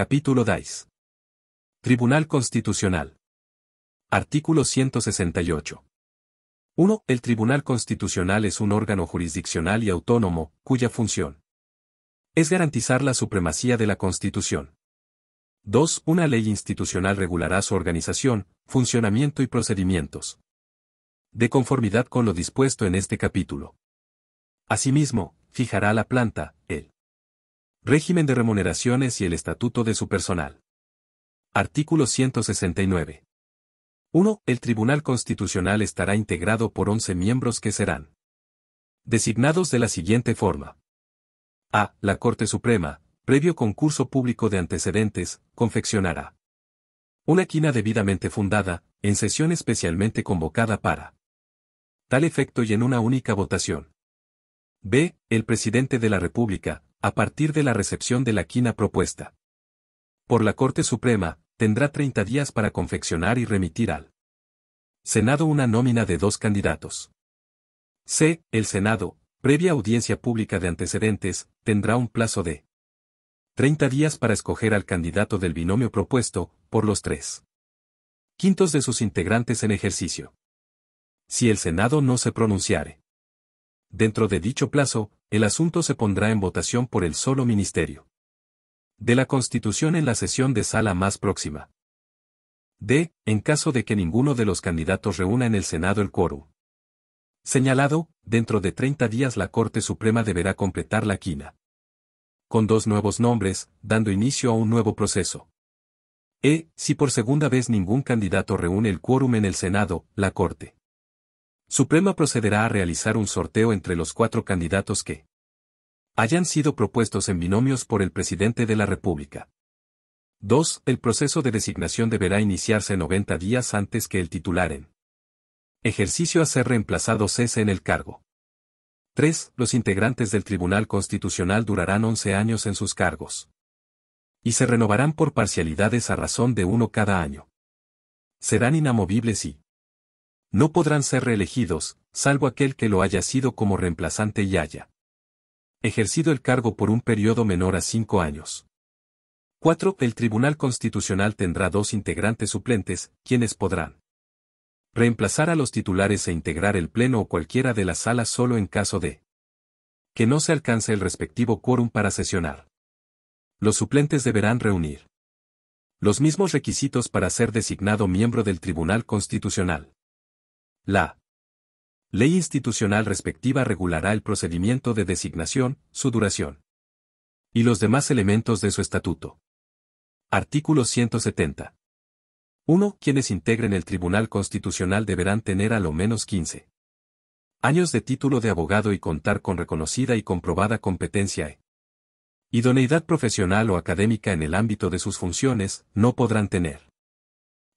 Capítulo 10. Tribunal Constitucional. Artículo 168. 1. El Tribunal Constitucional es un órgano jurisdiccional y autónomo, cuya función es garantizar la supremacía de la Constitución. 2. Una ley institucional regulará su organización, funcionamiento y procedimientos. De conformidad con lo dispuesto en este capítulo. Asimismo, fijará la planta, el Régimen de remuneraciones y el estatuto de su personal. Artículo 169. 1. El Tribunal Constitucional estará integrado por 11 miembros que serán designados de la siguiente forma. A. La Corte Suprema, previo concurso público de antecedentes, confeccionará una quina debidamente fundada, en sesión especialmente convocada para tal efecto y en una única votación. B. El presidente de la República, a partir de la recepción de la quina propuesta. Por la Corte Suprema, tendrá 30 días para confeccionar y remitir al Senado una nómina de dos candidatos. C. El Senado, previa audiencia pública de antecedentes, tendrá un plazo de 30 días para escoger al candidato del binomio propuesto, por los tres quintos de sus integrantes en ejercicio. Si el Senado no se pronunciare dentro de dicho plazo, el asunto se pondrá en votación por el solo ministerio. De la Constitución en la sesión de sala más próxima. D. En caso de que ninguno de los candidatos reúna en el Senado el quórum. Señalado, dentro de 30 días la Corte Suprema deberá completar la quina. Con dos nuevos nombres, dando inicio a un nuevo proceso. E. Si por segunda vez ningún candidato reúne el quórum en el Senado, la Corte Suprema procederá a realizar un sorteo entre los cuatro candidatos que hayan sido propuestos en binomios por el presidente de la República. 2. El proceso de designación deberá iniciarse 90 días antes que el titular en ejercicio a ser reemplazado cese en el cargo. 3. Los integrantes del Tribunal Constitucional durarán 11 años en sus cargos. Y se renovarán por parcialidades a razón de uno cada año. Serán inamovibles y no podrán ser reelegidos, salvo aquel que lo haya sido como reemplazante y haya ejercido el cargo por un periodo menor a cinco años. 4. El Tribunal Constitucional tendrá dos integrantes suplentes, quienes podrán reemplazar a los titulares e integrar el Pleno o cualquiera de las salas solo en caso de que no se alcance el respectivo quórum para sesionar. Los suplentes deberán reunir los mismos requisitos para ser designado miembro del Tribunal Constitucional. La ley institucional respectiva regulará el procedimiento de designación, su duración y los demás elementos de su estatuto. Artículo 170. 1. Quienes integren el Tribunal Constitucional deberán tener a lo menos 15 años de título de abogado y contar con reconocida y comprobada competencia e idoneidad profesional o académica en el ámbito de sus funciones, no podrán tener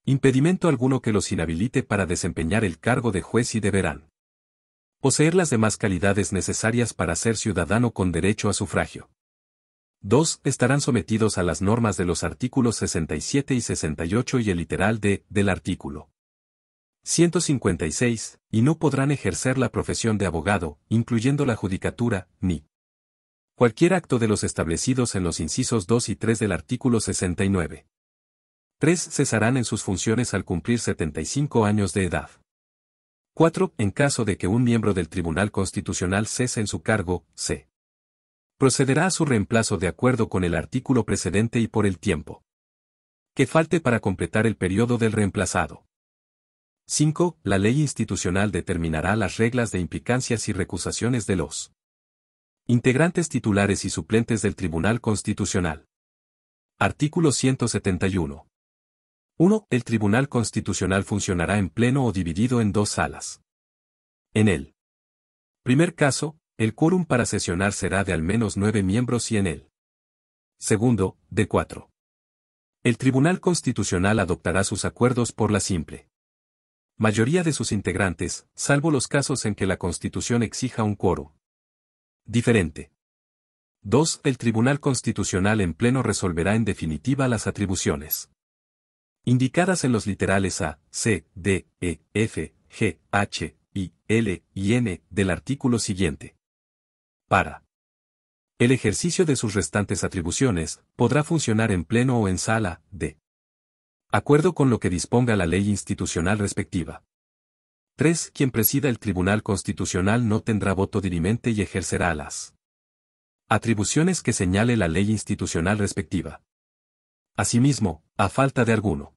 Impedimento alguno que los inhabilite para desempeñar el cargo de juez y deberán poseer las demás calidades necesarias para ser ciudadano con derecho a sufragio. 2. Estarán sometidos a las normas de los artículos 67 y 68 y el literal de del artículo 156, y no podrán ejercer la profesión de abogado, incluyendo la judicatura, ni cualquier acto de los establecidos en los incisos 2 y 3 del artículo 69. 3. Cesarán en sus funciones al cumplir 75 años de edad. 4. En caso de que un miembro del Tribunal Constitucional cese en su cargo, se procederá a su reemplazo de acuerdo con el artículo precedente y por el tiempo que falte para completar el periodo del reemplazado. 5. La ley institucional determinará las reglas de implicancias y recusaciones de los integrantes titulares y suplentes del Tribunal Constitucional. Artículo 171. 1. El Tribunal Constitucional funcionará en pleno o dividido en dos salas. En el primer caso, el quórum para sesionar será de al menos nueve miembros y en el segundo, de cuatro. El Tribunal Constitucional adoptará sus acuerdos por la simple mayoría de sus integrantes, salvo los casos en que la Constitución exija un quórum diferente. 2. El Tribunal Constitucional en pleno resolverá en definitiva las atribuciones indicadas en los literales A, C, D, E, F, G, H, I, L y N del artículo siguiente. Para. El ejercicio de sus restantes atribuciones podrá funcionar en pleno o en sala de acuerdo con lo que disponga la ley institucional respectiva. 3. Quien presida el Tribunal Constitucional no tendrá voto dirimente y ejercerá las atribuciones que señale la ley institucional respectiva. Asimismo, a falta de alguno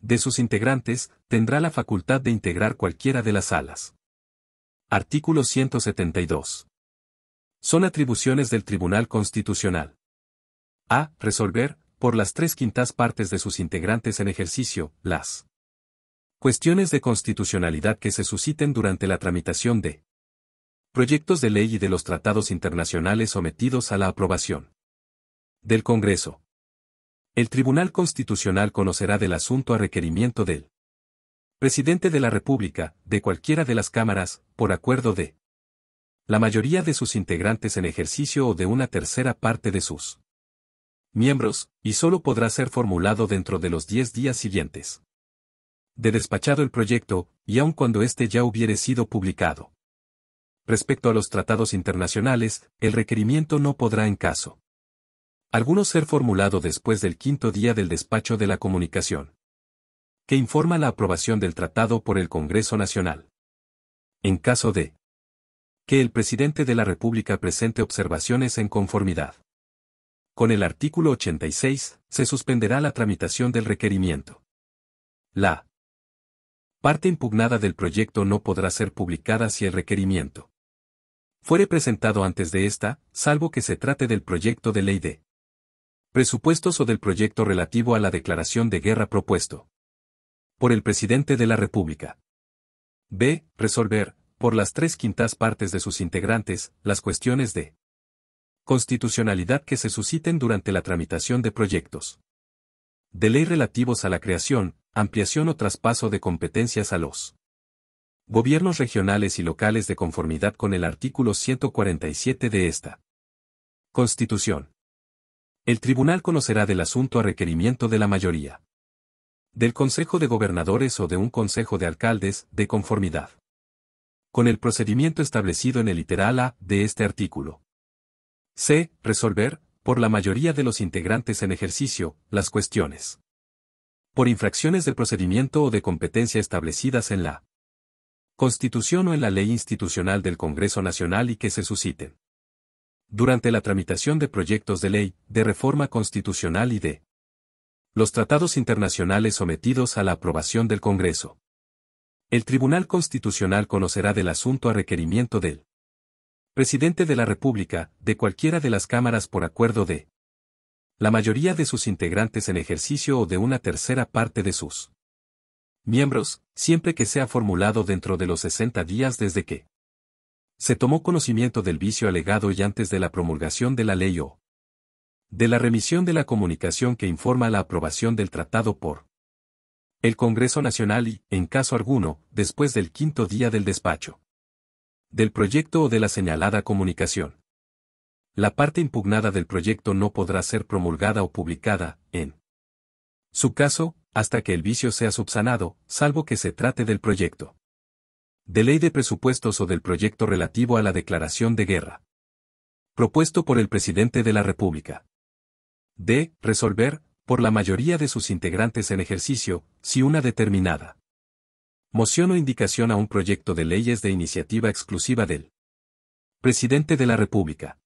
de sus integrantes, tendrá la facultad de integrar cualquiera de las salas. Artículo 172. Son atribuciones del Tribunal Constitucional. A. Resolver, por las tres quintas partes de sus integrantes en ejercicio, las cuestiones de constitucionalidad que se susciten durante la tramitación de proyectos de ley y de los tratados internacionales sometidos a la aprobación del Congreso. El Tribunal Constitucional conocerá del asunto a requerimiento del Presidente de la República, de cualquiera de las cámaras, por acuerdo de la mayoría de sus integrantes en ejercicio o de una tercera parte de sus miembros, y solo podrá ser formulado dentro de los diez días siguientes. De despachado el proyecto, y aun cuando éste ya hubiere sido publicado. Respecto a los tratados internacionales, el requerimiento no podrá en caso algunos ser formulado después del quinto día del despacho de la comunicación. Que informa la aprobación del tratado por el Congreso Nacional. En caso de que el presidente de la República presente observaciones en conformidad. Con el artículo 86, se suspenderá la tramitación del requerimiento. La parte impugnada del proyecto no podrá ser publicada si el requerimiento fuere presentado antes de esta, salvo que se trate del proyecto de ley de presupuestos o del proyecto relativo a la declaración de guerra propuesto por el presidente de la República. B. Resolver, por las tres quintas partes de sus integrantes, las cuestiones de constitucionalidad que se susciten durante la tramitación de proyectos de ley relativos a la creación, ampliación o traspaso de competencias a los gobiernos regionales y locales de conformidad con el artículo 147 de esta Constitución. El tribunal conocerá del asunto a requerimiento de la mayoría. Del Consejo de Gobernadores o de un Consejo de Alcaldes, de conformidad. Con el procedimiento establecido en el literal A de este artículo. C. Resolver, por la mayoría de los integrantes en ejercicio, las cuestiones. Por infracciones del procedimiento o de competencia establecidas en la Constitución o en la ley institucional del Congreso Nacional y que se susciten durante la tramitación de proyectos de ley, de reforma constitucional y de los tratados internacionales sometidos a la aprobación del Congreso. El Tribunal Constitucional conocerá del asunto a requerimiento del Presidente de la República, de cualquiera de las cámaras por acuerdo de la mayoría de sus integrantes en ejercicio o de una tercera parte de sus miembros, siempre que sea formulado dentro de los 60 días desde que se tomó conocimiento del vicio alegado y antes de la promulgación de la ley o de la remisión de la comunicación que informa la aprobación del tratado por el Congreso Nacional y, en caso alguno, después del quinto día del despacho del proyecto o de la señalada comunicación. La parte impugnada del proyecto no podrá ser promulgada o publicada, en su caso, hasta que el vicio sea subsanado, salvo que se trate del proyecto de ley de presupuestos o del proyecto relativo a la declaración de guerra. Propuesto por el presidente de la República. D. Resolver, por la mayoría de sus integrantes en ejercicio, si una determinada moción o indicación a un proyecto de leyes de iniciativa exclusiva del presidente de la República.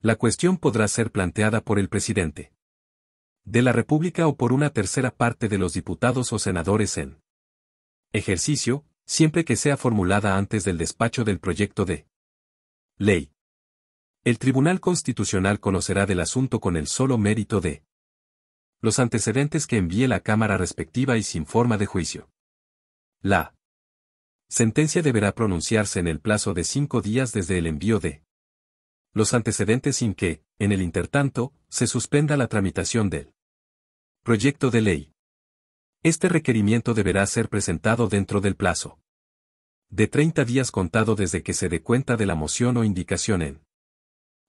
La cuestión podrá ser planteada por el presidente de la República o por una tercera parte de los diputados o senadores en ejercicio, siempre que sea formulada antes del despacho del proyecto de ley. El Tribunal Constitucional conocerá del asunto con el solo mérito de los antecedentes que envíe la Cámara respectiva y sin forma de juicio. La sentencia deberá pronunciarse en el plazo de cinco días desde el envío de los antecedentes sin que, en el intertanto, se suspenda la tramitación del proyecto de ley. Este requerimiento deberá ser presentado dentro del plazo de 30 días contado desde que se dé cuenta de la moción o indicación en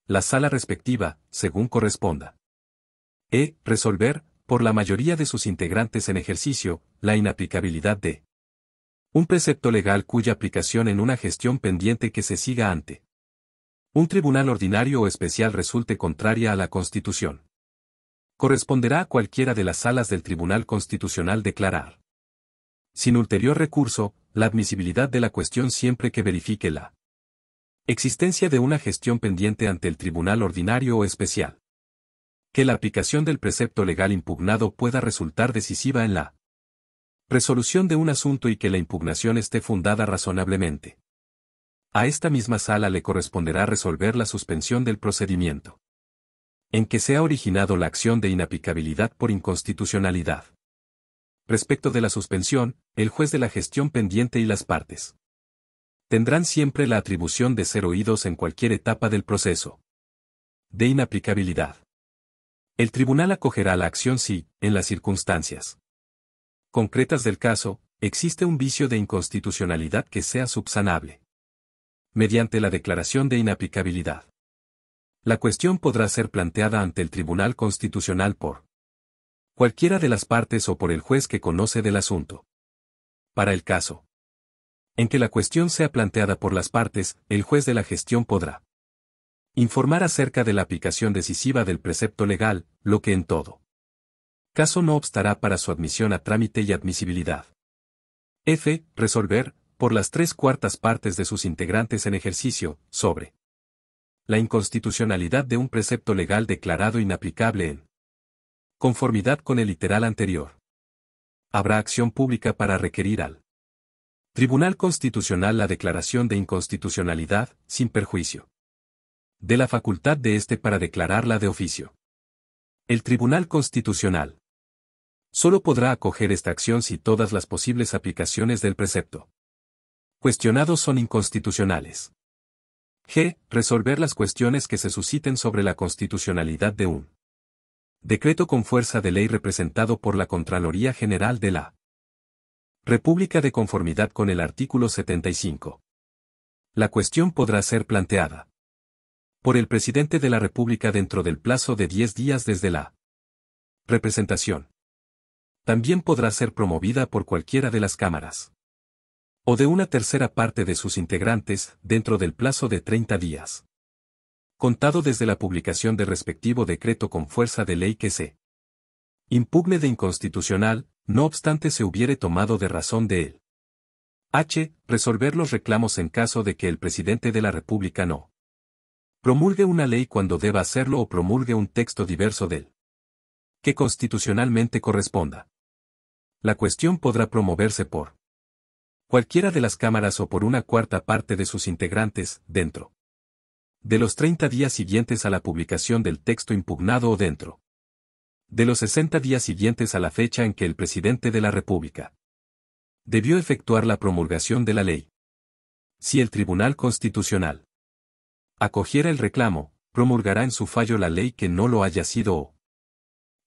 la sala respectiva, según corresponda. E. Resolver, por la mayoría de sus integrantes en ejercicio, la inaplicabilidad de un precepto legal cuya aplicación en una gestión pendiente que se siga ante un tribunal ordinario o especial resulte contraria a la Constitución corresponderá a cualquiera de las salas del Tribunal Constitucional declarar, sin ulterior recurso, la admisibilidad de la cuestión siempre que verifique la existencia de una gestión pendiente ante el Tribunal Ordinario o Especial. Que la aplicación del precepto legal impugnado pueda resultar decisiva en la resolución de un asunto y que la impugnación esté fundada razonablemente. A esta misma sala le corresponderá resolver la suspensión del procedimiento en que se ha originado la acción de inaplicabilidad por inconstitucionalidad. Respecto de la suspensión, el juez de la gestión pendiente y las partes tendrán siempre la atribución de ser oídos en cualquier etapa del proceso de inaplicabilidad. El tribunal acogerá la acción si, en las circunstancias concretas del caso, existe un vicio de inconstitucionalidad que sea subsanable mediante la declaración de inaplicabilidad. La cuestión podrá ser planteada ante el Tribunal Constitucional por cualquiera de las partes o por el juez que conoce del asunto. Para el caso en que la cuestión sea planteada por las partes, el juez de la gestión podrá informar acerca de la aplicación decisiva del precepto legal, lo que en todo caso no obstará para su admisión a trámite y admisibilidad. F. Resolver, por las tres cuartas partes de sus integrantes en ejercicio, sobre la inconstitucionalidad de un precepto legal declarado inaplicable en conformidad con el literal anterior. Habrá acción pública para requerir al Tribunal Constitucional la declaración de inconstitucionalidad, sin perjuicio de la facultad de este para declararla de oficio. El Tribunal Constitucional solo podrá acoger esta acción si todas las posibles aplicaciones del precepto cuestionados son inconstitucionales. G. Resolver las cuestiones que se susciten sobre la constitucionalidad de un decreto con fuerza de ley representado por la Contraloría General de la República de conformidad con el artículo 75. La cuestión podrá ser planteada por el presidente de la República dentro del plazo de 10 días desde la representación. También podrá ser promovida por cualquiera de las cámaras o de una tercera parte de sus integrantes dentro del plazo de 30 días. Contado desde la publicación de respectivo decreto con fuerza de ley que se impugne de inconstitucional, no obstante se hubiere tomado de razón de él. H. Resolver los reclamos en caso de que el presidente de la República no promulgue una ley cuando deba hacerlo o promulgue un texto diverso del que constitucionalmente corresponda. La cuestión podrá promoverse por cualquiera de las cámaras o por una cuarta parte de sus integrantes, dentro de los 30 días siguientes a la publicación del texto impugnado o dentro de los 60 días siguientes a la fecha en que el presidente de la República debió efectuar la promulgación de la ley. Si el Tribunal Constitucional acogiera el reclamo, promulgará en su fallo la ley que no lo haya sido o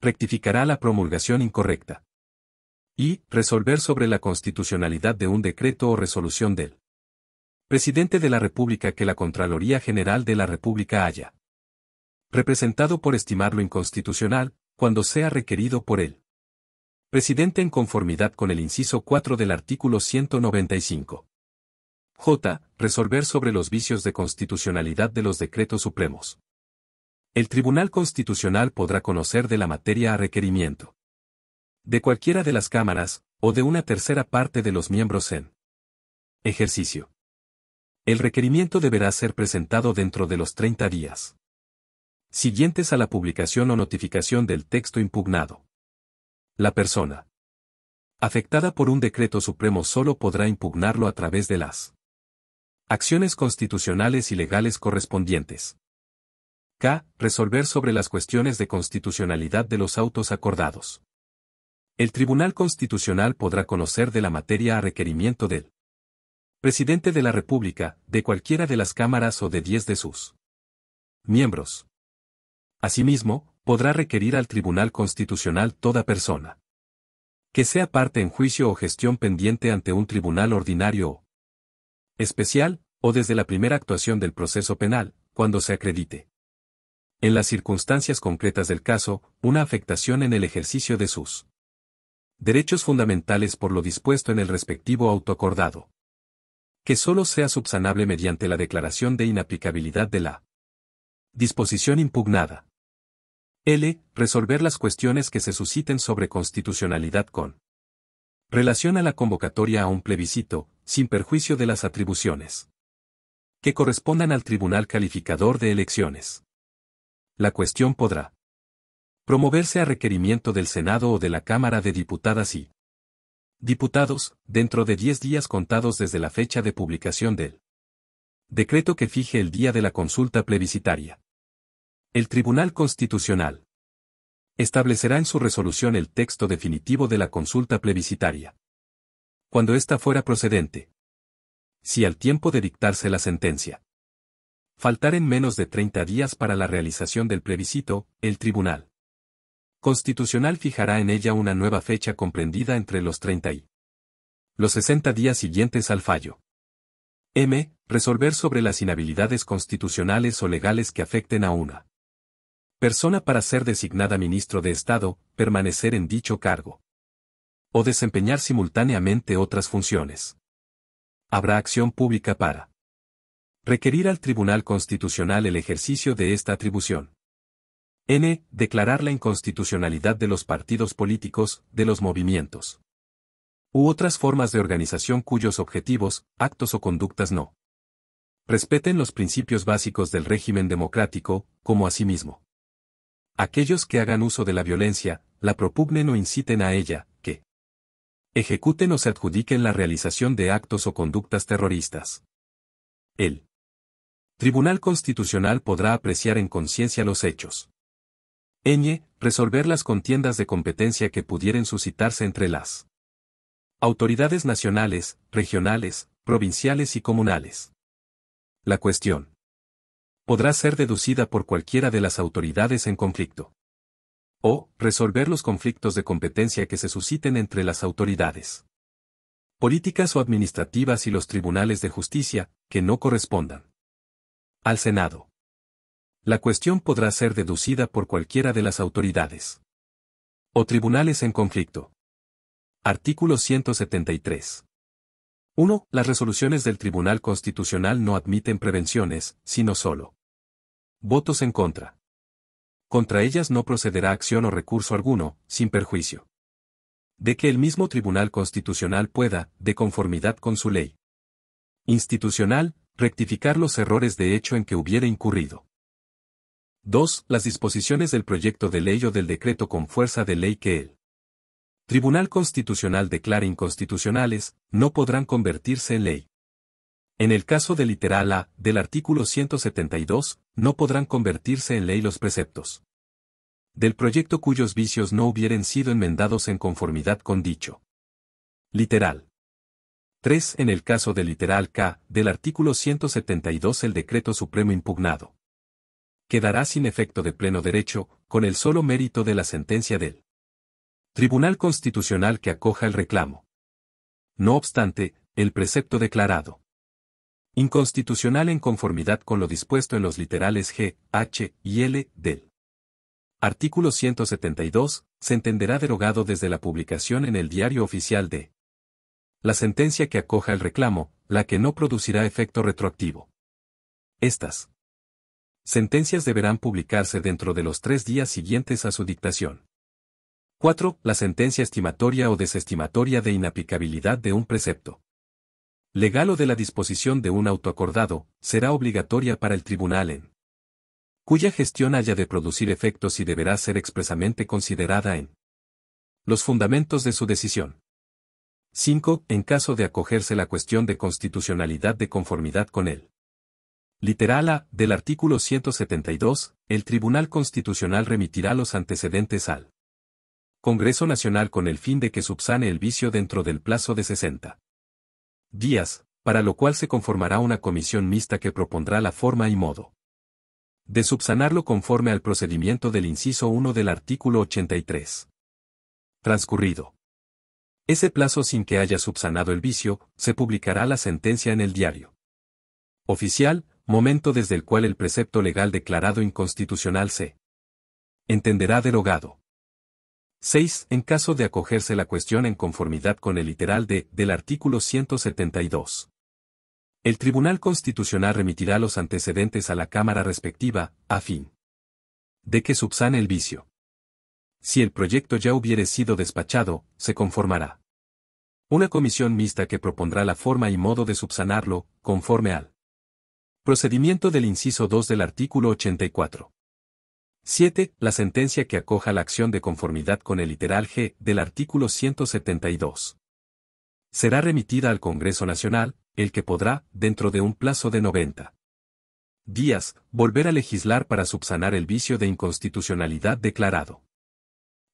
rectificará la promulgación incorrecta y resolver sobre la constitucionalidad de un decreto o resolución del presidente de la República que la Contraloría General de la República haya representado por estimarlo inconstitucional, cuando sea requerido por él. Presidente en conformidad con el inciso 4 del artículo 195. J. Resolver sobre los vicios de constitucionalidad de los decretos supremos. El Tribunal Constitucional podrá conocer de la materia a requerimiento de cualquiera de las cámaras, o de una tercera parte de los miembros en ejercicio. El requerimiento deberá ser presentado dentro de los 30 días siguientes a la publicación o notificación del texto impugnado. La persona afectada por un decreto supremo solo podrá impugnarlo a través de las acciones constitucionales y legales correspondientes. K. Resolver sobre las cuestiones de constitucionalidad de los autos acordados. El Tribunal Constitucional podrá conocer de la materia a requerimiento del Presidente de la República, de cualquiera de las cámaras o de diez de sus miembros. Asimismo, podrá requerir al Tribunal Constitucional toda persona que sea parte en juicio o gestión pendiente ante un tribunal ordinario o especial, o desde la primera actuación del proceso penal, cuando se acredite. En las circunstancias concretas del caso, una afectación en el ejercicio de sus derechos fundamentales por lo dispuesto en el respectivo autoacordado. Que sólo sea subsanable mediante la declaración de inaplicabilidad de la disposición impugnada. L. Resolver las cuestiones que se susciten sobre constitucionalidad con relación a la convocatoria a un plebiscito, sin perjuicio de las atribuciones que correspondan al Tribunal Calificador de Elecciones. La cuestión podrá promoverse a requerimiento del Senado o de la Cámara de Diputadas y Diputados, dentro de 10 días contados desde la fecha de publicación del decreto que fije el día de la consulta plebiscitaria. El Tribunal Constitucional establecerá en su resolución el texto definitivo de la consulta plebiscitaria. Cuando ésta fuera procedente. Si al tiempo de dictarse la sentencia. Faltar en menos de 30 días para la realización del plebiscito, el Tribunal Constitucional fijará en ella una nueva fecha comprendida entre los 30 y los 60 días siguientes al fallo. M. Resolver sobre las inhabilidades constitucionales o legales que afecten a una persona para ser designada ministro de Estado, permanecer en dicho cargo o desempeñar simultáneamente otras funciones. Habrá acción pública para requerir al Tribunal Constitucional el ejercicio de esta atribución. N. Declarar la inconstitucionalidad de los partidos políticos, de los movimientos. U otras formas de organización cuyos objetivos, actos o conductas no. Respeten los principios básicos del régimen democrático, como a sí mismo. Aquellos que hagan uso de la violencia, la propugnen o inciten a ella, que ejecuten o se adjudiquen la realización de actos o conductas terroristas. El Tribunal Constitucional podrá apreciar en conciencia los hechos Resolver las contiendas de competencia que pudieran suscitarse entre las autoridades nacionales, regionales, provinciales y comunales. La cuestión podrá ser deducida por cualquiera de las autoridades en conflicto. O, resolver los conflictos de competencia que se susciten entre las autoridades políticas o administrativas y los tribunales de justicia, que no correspondan al Senado la cuestión podrá ser deducida por cualquiera de las autoridades o tribunales en conflicto. Artículo 173. 1. Las resoluciones del Tribunal Constitucional no admiten prevenciones, sino solo votos en contra. Contra ellas no procederá acción o recurso alguno, sin perjuicio de que el mismo Tribunal Constitucional pueda, de conformidad con su ley institucional, rectificar los errores de hecho en que hubiera incurrido. 2. Las disposiciones del proyecto de ley o del decreto con fuerza de ley que el Tribunal Constitucional declara inconstitucionales, no podrán convertirse en ley. En el caso de literal A del artículo 172, no podrán convertirse en ley los preceptos del proyecto cuyos vicios no hubieran sido enmendados en conformidad con dicho. Literal. 3. En el caso de literal K del artículo 172 el decreto supremo impugnado quedará sin efecto de pleno derecho, con el solo mérito de la sentencia del Tribunal Constitucional que acoja el reclamo. No obstante, el precepto declarado inconstitucional en conformidad con lo dispuesto en los literales G, H y L del artículo 172, se entenderá derogado desde la publicación en el diario oficial de la sentencia que acoja el reclamo, la que no producirá efecto retroactivo. Estas sentencias deberán publicarse dentro de los tres días siguientes a su dictación. 4. La sentencia estimatoria o desestimatoria de inaplicabilidad de un precepto. Legal o de la disposición de un autoacordado será obligatoria para el tribunal en cuya gestión haya de producir efectos y deberá ser expresamente considerada en los fundamentos de su decisión. 5. En caso de acogerse la cuestión de constitucionalidad de conformidad con él Literal A, del artículo 172, el Tribunal Constitucional remitirá los antecedentes al Congreso Nacional con el fin de que subsane el vicio dentro del plazo de 60 días, para lo cual se conformará una comisión mixta que propondrá la forma y modo de subsanarlo conforme al procedimiento del inciso 1 del artículo 83. Transcurrido. Ese plazo sin que haya subsanado el vicio, se publicará la sentencia en el diario oficial, momento desde el cual el precepto legal declarado inconstitucional se entenderá derogado. 6. En caso de acogerse la cuestión en conformidad con el literal de, del artículo 172. El Tribunal Constitucional remitirá los antecedentes a la Cámara respectiva, a fin de que subsane el vicio. Si el proyecto ya hubiere sido despachado, se conformará una comisión mixta que propondrá la forma y modo de subsanarlo, conforme al Procedimiento del inciso 2 del artículo 84. 7. La sentencia que acoja la acción de conformidad con el literal G del artículo 172. Será remitida al Congreso Nacional, el que podrá, dentro de un plazo de 90 días, volver a legislar para subsanar el vicio de inconstitucionalidad declarado.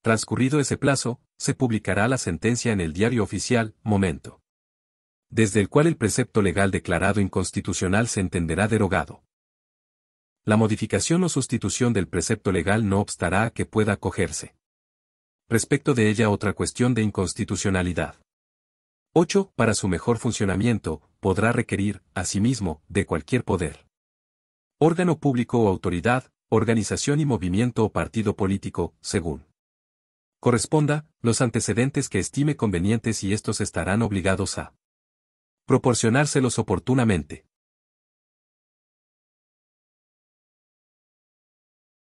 Transcurrido ese plazo, se publicará la sentencia en el diario oficial, momento desde el cual el precepto legal declarado inconstitucional se entenderá derogado. La modificación o sustitución del precepto legal no obstará a que pueda acogerse. Respecto de ella otra cuestión de inconstitucionalidad. 8. Para su mejor funcionamiento, podrá requerir, asimismo, de cualquier poder. Órgano público o autoridad, organización y movimiento o partido político, según corresponda, los antecedentes que estime convenientes y estos estarán obligados a proporcionárselos oportunamente.